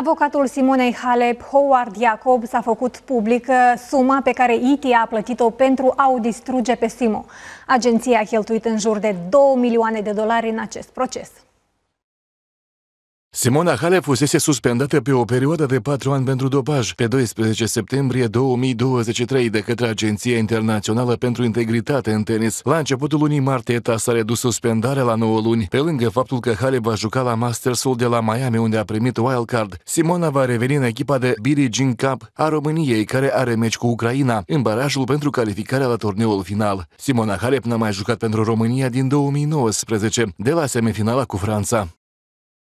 Avocatul Simonei Halep, Howard Jacob, s-a făcut publică uh, suma pe care IT a plătit-o pentru a o distruge pe Simo. Agenția a cheltuit în jur de 2 milioane de dolari în acest proces. Simona Halep fusese suspendată pe o perioadă de patru ani pentru dopaj pe 12 septembrie 2023 de către Agenția Internațională pentru Integritate în Tenis. La începutul lunii martie, ta s-a redus suspendarea la 9 luni, pe lângă faptul că Halep va juca la Mastersul de la Miami unde a primit wildcard. Simona va reveni în echipa de Billie Jean Cup a României, care are meci cu Ucraina, în barajul pentru calificarea la turneul final. Simona Halep n-a mai jucat pentru România din 2019, de la semifinala cu Franța.